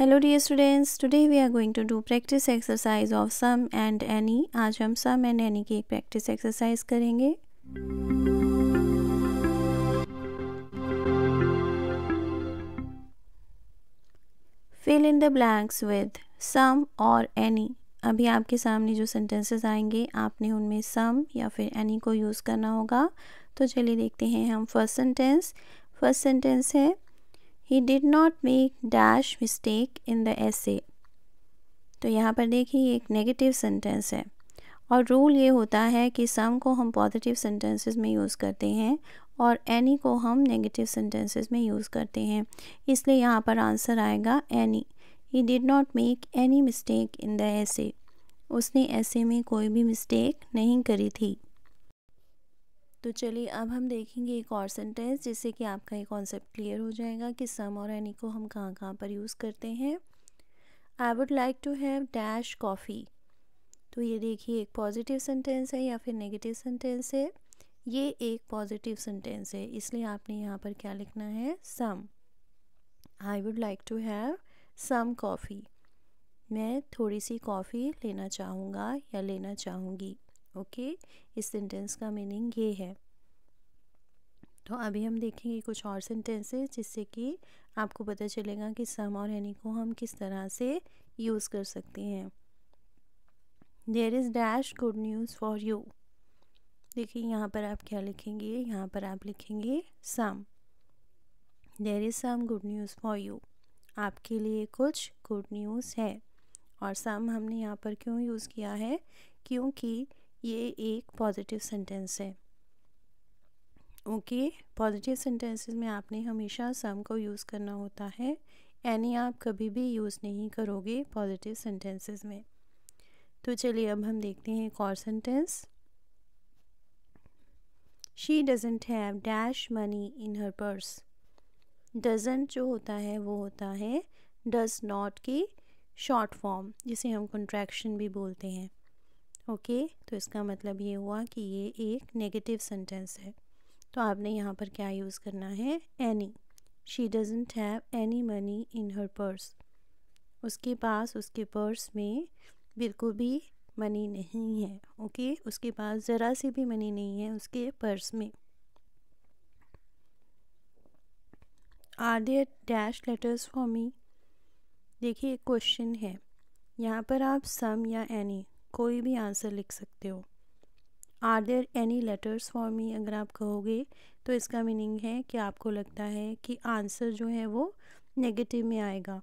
Hello dear students today we are going to do practice exercise of some and any आज हम some and any की एक practice exercise करेंगे fill in the blanks with some और any अभी आपके सामने जो सेंटेंसेस आएंगे आपने उनमें सम या फिर एनी को यूज़ करना होगा तो चलिए देखते हैं हम फर्स्ट सेंटेंस फर्स्ट सेंटेंस है he did not make dash mistake in the essay तो यहाँ पर देखिए एक नेगेटिव सेंटेंस है और रूल ये होता है कि सम को हम पॉजिटिव सेंटेंसेस में यूज़ करते हैं और एनी को हम नेगेटिव सेंटेंसेस में यूज़ करते हैं इसलिए यहाँ पर आंसर आएगा any he did not make any mistake in the essay उसने ऐसे में कोई भी मिस्टेक नहीं करी थी तो चलिए अब हम देखेंगे एक और सेंटेंस जिससे कि आपका ये कॉन्सेप्ट क्लियर हो जाएगा कि सम और एनी को हम कहाँ कहाँ पर यूज़ करते हैं I would like to have dash coffee तो ये देखिए एक पॉजिटिव सेंटेंस है या फिर नेगेटिव सेंटेंस है ये एक पॉजिटिव सेंटेंस है इसलिए आपने यहाँ पर क्या लिखना है some I would like to have some coffee मैं थोड़ी सी कॉफ़ी लेना चाहूँगा या लेना चाहूँगी ओके इस सेंटेंस का मीनिंग ये है तो अभी हम देखेंगे कुछ और सेंटेंसेस जिससे कि आपको पता चलेगा कि सम और एनी को हम किस तरह से यूज़ कर सकते हैं there is dash good news for you देखिए यहाँ पर आप क्या लिखेंगे यहाँ पर आप लिखेंगे some there is some good news for you आपके लिए कुछ गुड न्यूज़ है और सम हमने यहाँ पर क्यों यूज़ किया है क्योंकि ये एक पॉजिटिव सेंटेंस है ओके पॉजिटिव सेंटेंसेस में आपने हमेशा सम को यूज़ करना होता है यानी आप कभी भी यूज़ नहीं करोगे पॉजिटिव सेंटेंसेस में तो चलिए अब हम देखते हैं एक और sentence she doesn't have dash money in her purse doesn't जो होता है वो होता है डज नॉट की शॉर्ट फॉर्म जिसे हम कंट्रैक्शन भी बोलते हैं ओके तो इसका मतलब ये हुआ कि ये एक नेगेटिव सेंटेंस है तो आपने यहाँ पर क्या यूज़ करना है any she doesn't have any money in her purse उसके पास उसके पर्स में बिल्कुल भी मनी नहीं है ओके उसके पास ज़रा सी भी मनी नहीं है उसके पर्स में are there dash letters for me देखिए एक क्वेश्चन है यहाँ पर आप सम या एनी कोई भी आंसर लिख सकते हो are there any letters for me अगर आप कहोगे तो इसका मीनिंग है कि आपको लगता है कि आंसर जो है वो नेगेटिव में आएगा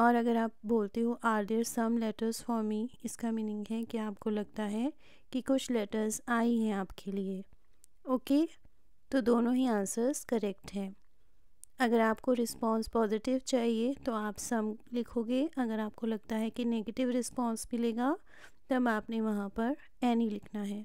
और अगर आप बोलते हो are there some letters for me इसका मीनिंग है कि आपको लगता है कि कुछ लेटर्स आई हैं आपके लिए ओके okay? तो दोनों ही आंसर्स करेक्ट हैं अगर आपको रिस्पांस पॉजिटिव चाहिए तो आप सम लिखोगे अगर आपको लगता है कि नेगेटिव रिस्पांस मिलेगा तब आपने वहाँ पर एनी लिखना है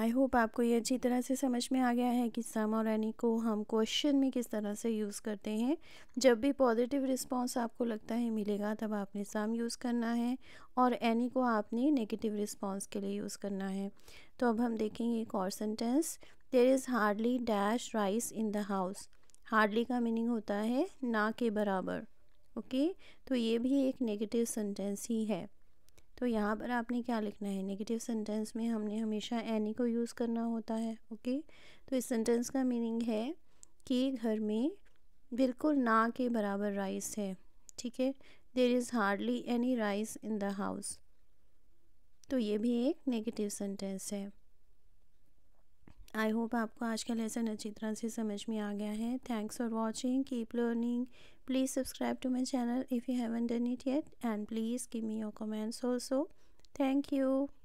आई होप आपको ये अच्छी तरह से समझ में आ गया है कि सम और एनी को हम क्वेश्चन में किस तरह से यूज़ करते हैं जब भी पॉजिटिव रिस्पांस आपको लगता है मिलेगा तब आपने सम यूज़ करना है और एनी को आपने नेगेटिव रिस्पांस के लिए यूज़ करना है तो अब हम देखेंगे एक और sentence there is hardly dash rice in the house hardly का मीनिंग होता है ना के बराबर ओके तो ये भी एक नेगेटिव सेंटेंस ही है तो यहाँ पर आपने क्या लिखना है नेगेटिव सेंटेंस में हमने हमेशा एनी को यूज़ करना होता है ओके तो इस सेंटेंस का मीनिंग है कि घर में बिल्कुल ना के बराबर राइस है ठीक है there is hardly any rice in the house तो ये भी एक नेगेटिव सेंटेंस है आई होप आपको आज का लेसन अच्छी तरह से समझ में आ गया है thanks for watching keep learning please subscribe to my channel if you haven't done it yet and please give me your comments also thank you